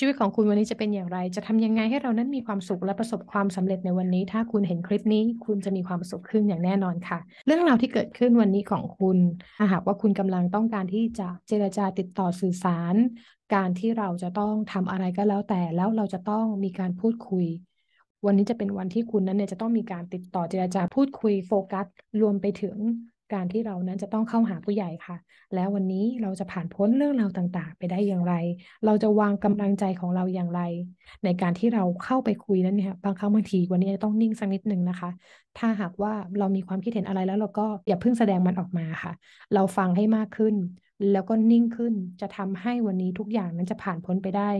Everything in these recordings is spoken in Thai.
ชีวิตของคุณวันนี้จะเป็นอย่างไร จะทำยังไงให้เรานั้นมีความสุขและประสบความสำเร็จในวันนี้ ถ้าคุณเห็นคลิปนี้ คุณจะมีความสุขขึ้นอย่างแน่นอนค่ะ เรื่องราวที่เกิดขึ้นวันนี้ของคุณถ้าหากว่าคุณกำลังต้องการที่จะเจรจาติดต่อสื่อสาร การที่เราจะต้องทำอะไรก็แล้ว แต่ แล้วเราจะต้องมีการพูดคุย วันนี้จะเป็นวันที่คุณนั้นเนี่ยจะต้องมีการติดต่อเจราจาพูดคุยโฟกัส รวมไปถึงการที่เรานั้นจะต้องเข้าหาผู้ใหญ่ค่ะ แล้ววันนี้เราจะผ่านพ้นเรื่องราวต่างๆไปได้อย่างไร เราจะวางกำลังใจของเราอย่างไร ในการที่เราเข้าไปคุยนั้นเนี่ยบางครั้งบางทีวันนี้จะต้องนิ่งสักนิดหนึ่งนะคะ ถ้าหากว่าเรามีความคิดเห็นอะไรแล้วเราก็อย่าเพิ่งแสดงมันออกมาค่ะ เราฟังให้มากขึ้นแล้วก็นิ่งขึ้นจะทำให้วันนี้ทุกอย่างนั้นจะผ่านพ้นไปได้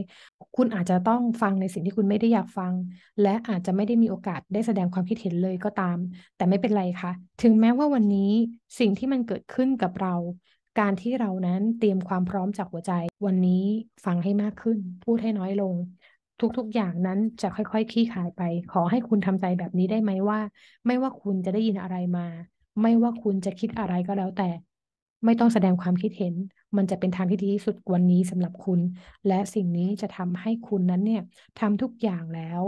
คุณอาจจะต้องฟังในสิ่งที่คุณไม่ได้อยากฟัง และอาจจะไม่ได้มีโอกาสได้แสดงความคิดเห็นเลยก็ตาม แต่ไม่เป็นไรคะ่ะ ถึงแม้ว่าวันนี้สิ่งที่มันเกิดขึ้นกับเรา การที่เรานั้นเตรียมความพร้อมจากหัวใจ วันนี้ฟังให้มากขึ้น พูดให้น้อยลง ทุกๆอย่างนั้นจะค่อยๆคลี่คลายไป ขอให้คุณทำใจแบบนี้ได้ไหมว่า ไม่ว่าคุณจะได้ยินอะไรมา ไม่ว่าคุณจะคิดอะไรก็แล้วแต่ไม่ต้องแสดงความคิดเห็น มันจะเป็นทางที่ดีที่สุดวันนี้สำหรับคุณ และสิ่งนี้จะทำให้คุณนั้นเนี่ยทำทุกอย่างแล้ว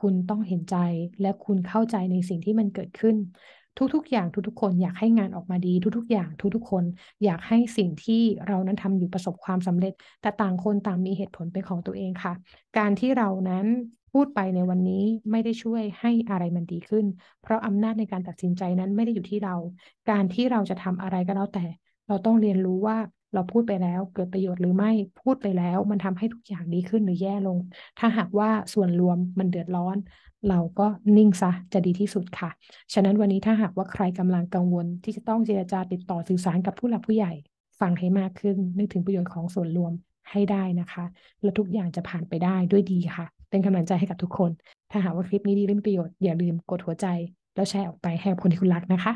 คุณต้องเห็นใจและคุณเข้าใจในสิ่งที่มันเกิดขึ้น ทุกๆ อย่างทุกๆคน อยากให้งานออกมาดี ทุกๆอย่างทุกๆ คน อยากให้สิ่งที่เรานั้นทำอยู่ประสบความสำเร็จแต่ต่างคน ต่างมีเหตุผลเป็นของตัวเองค่ะ การที่เรานั้นพูดไปในวันนี้ไม่ได้ช่วยให้อะไรมันดีขึ้น เพราะอำนาจในการตัดสินใจนั้นไม่ได้อยู่ที่เรา การที่เราจะทำอะไรก็แล้วแต่เราต้องเรียนรู้ว่าเราพูดไปแล้วเกิดประโยชน์หรือไม่พูดไปแล้วมันทำให้ทุกอย่างดีขึ้นหรือแย่ลง ถ้าหากว่าส่วนรวมมันเดือดร้อน เราก็นิ่งซะจะดีที่สุดค่ะ ฉะนั้นวันนี้ถ้าหากว่าใครกำลังกังวล ที่จะต้องเจรจาติดต่อสื่อสารกับผู้หลักผู้ใหญ่ฟังให้มากขึ้น นึกถึงประโยชน์ของส่วนรวมให้ได้นะคะและทุกอย่างจะผ่านไปได้ด้วยดีค่ะ เป็นกำลังใจให้กับทุกคน ถ้าหากว่าคลิปนี้ดีรืะมีประโยชน์อย่าลืมกดหัวใจ แล้วแชร์ออกไปให้คนที่คุณรักนะคะ